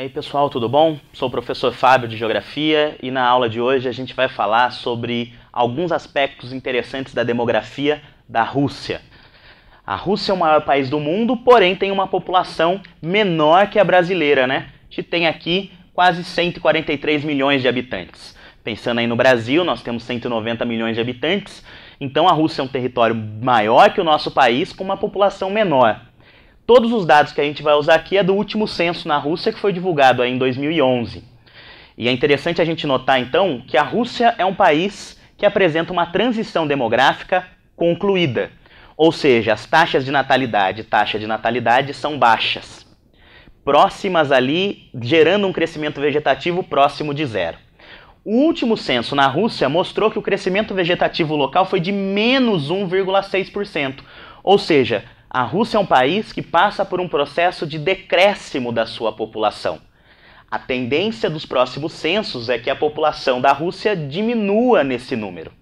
E aí, pessoal, tudo bom? Sou o professor Fábio de Geografia e na aula de hoje a gente vai falar sobre alguns aspectos interessantes da demografia da Rússia. A Rússia é o maior país do mundo, porém tem uma população menor que a brasileira, né? A gente tem aqui quase 143 milhões de habitantes. Pensando aí no Brasil, nós temos 190 milhões de habitantes, então a Rússia é um território maior que o nosso país com uma população menor. Todos os dados que a gente vai usar aqui é do último censo na Rússia, que foi divulgado em 2011. E é interessante a gente notar, então, que a Rússia é um país que apresenta uma transição demográfica concluída. Ou seja, as taxas de natalidade e taxa de natalidade são baixas, próximas ali, gerando um crescimento vegetativo próximo de zero. O último censo na Rússia mostrou que o crescimento vegetativo local foi de menos 1,6%. Ou seja, a Rússia é um país que passa por um processo de decréscimo da sua população. A tendência dos próximos censos é que a população da Rússia diminua nesse número.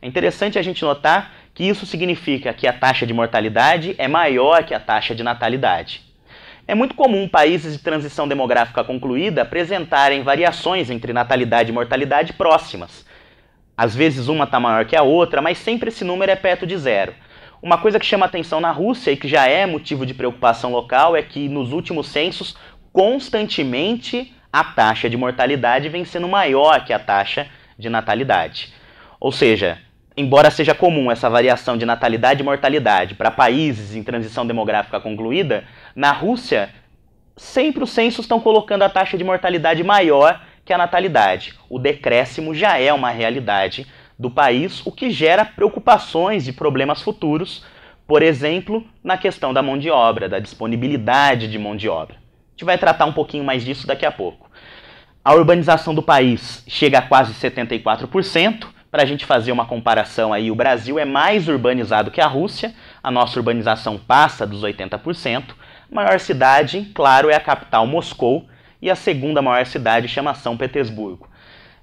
É interessante a gente notar que isso significa que a taxa de mortalidade é maior que a taxa de natalidade. É muito comum países de transição demográfica concluída apresentarem variações entre natalidade e mortalidade próximas. Às vezes uma está maior que a outra, mas sempre esse número é perto de zero. Uma coisa que chama atenção na Rússia e que já é motivo de preocupação local é que nos últimos censos, constantemente a taxa de mortalidade vem sendo maior que a taxa de natalidade. Ou seja, embora seja comum essa variação de natalidade e mortalidade para países em transição demográfica concluída, na Rússia sempre os censos estão colocando a taxa de mortalidade maior que a natalidade. O decréscimo já é uma realidade do país, o que gera preocupações e problemas futuros, por exemplo, na questão da mão de obra, da disponibilidade de mão de obra. A gente vai tratar um pouquinho mais disso daqui a pouco. A urbanização do país chega a quase 74%. Para a gente fazer uma comparação aí, o Brasil é mais urbanizado que a Rússia, a nossa urbanização passa dos 80%. A maior cidade, claro, é a capital Moscou e a segunda maior cidade chama São Petersburgo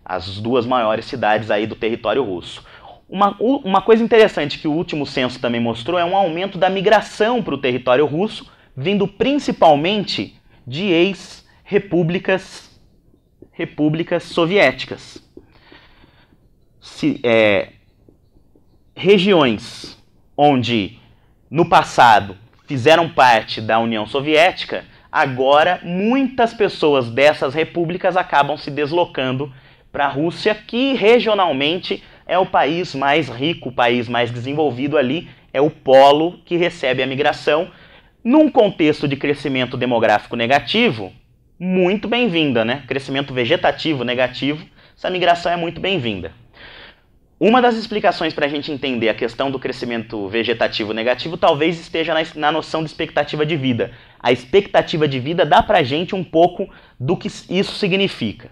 as duas maiores cidades aí do território russo. Uma, uma coisa interessante que o último censo também mostrou é um aumento da migração para o território russo, vindo principalmente de ex-repúblicas repúblicas soviéticas. Se, é, regiões onde no passado fizeram parte da União Soviética, agora muitas pessoas dessas repúblicas acabam se deslocando para a Rússia, que regionalmente é o país mais rico, o país mais desenvolvido ali, é o polo que recebe a migração. Num contexto de crescimento demográfico negativo, muito bem-vinda, né? Crescimento vegetativo negativo, essa migração é muito bem-vinda. Uma das explicações para a gente entender a questão do crescimento vegetativo negativo talvez esteja na, na noção de expectativa de vida. A expectativa de vida dá para a gente um pouco do que isso significa.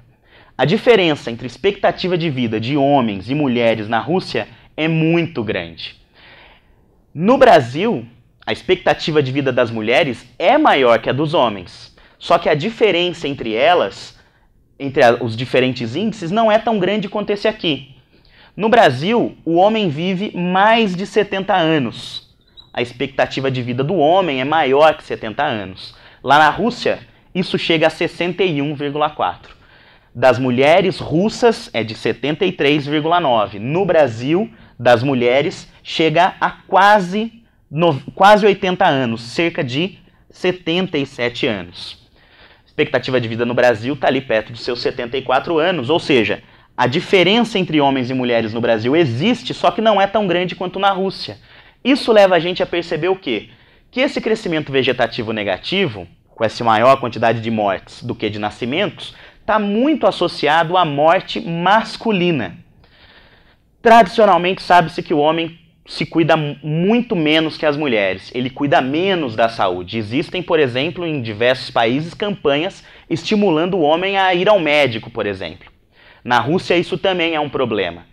A diferença entre expectativa de vida de homens e mulheres na Rússia é muito grande. No Brasil, a expectativa de vida das mulheres é maior que a dos homens. Só que a diferença entre elas, entre os diferentes índices, não é tão grande quanto esse aqui. No Brasil, o homem vive mais de 70 anos. A expectativa de vida do homem é maior que 70 anos. Lá na Rússia, isso chega a 61,4 das mulheres russas é de 73,9. No Brasil, das mulheres chega a quase, no, quase 80 anos, cerca de 77 anos. A expectativa de vida no Brasil está ali perto dos seus 74 anos, ou seja, a diferença entre homens e mulheres no Brasil existe, só que não é tão grande quanto na Rússia. Isso leva a gente a perceber o quê? Que esse crescimento vegetativo negativo, com essa maior quantidade de mortes do que de nascimentos, está muito associado à morte masculina. Tradicionalmente, sabe-se que o homem se cuida muito menos que as mulheres, ele cuida menos da saúde. Existem, por exemplo, em diversos países, campanhas estimulando o homem a ir ao médico, por exemplo. Na Rússia, isso também é um problema.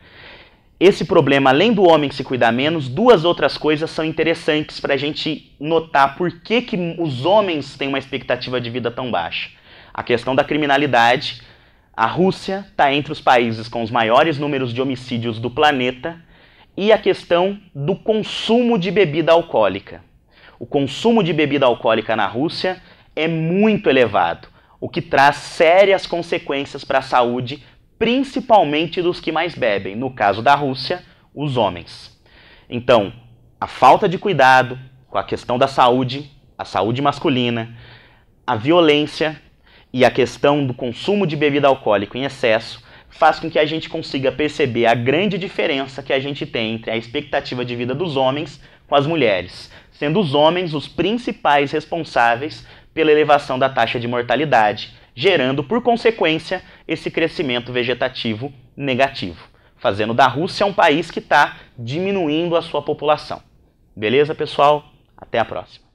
Esse problema, além do homem se cuidar menos, duas outras coisas são interessantes para a gente notar por que, que os homens têm uma expectativa de vida tão baixa a questão da criminalidade, a Rússia está entre os países com os maiores números de homicídios do planeta e a questão do consumo de bebida alcoólica. O consumo de bebida alcoólica na Rússia é muito elevado, o que traz sérias consequências para a saúde, principalmente dos que mais bebem, no caso da Rússia, os homens. Então, a falta de cuidado com a questão da saúde, a saúde masculina, a violência e a questão do consumo de bebida alcoólica em excesso faz com que a gente consiga perceber a grande diferença que a gente tem entre a expectativa de vida dos homens com as mulheres, sendo os homens os principais responsáveis pela elevação da taxa de mortalidade, gerando, por consequência, esse crescimento vegetativo negativo, fazendo da Rússia um país que está diminuindo a sua população. Beleza, pessoal? Até a próxima!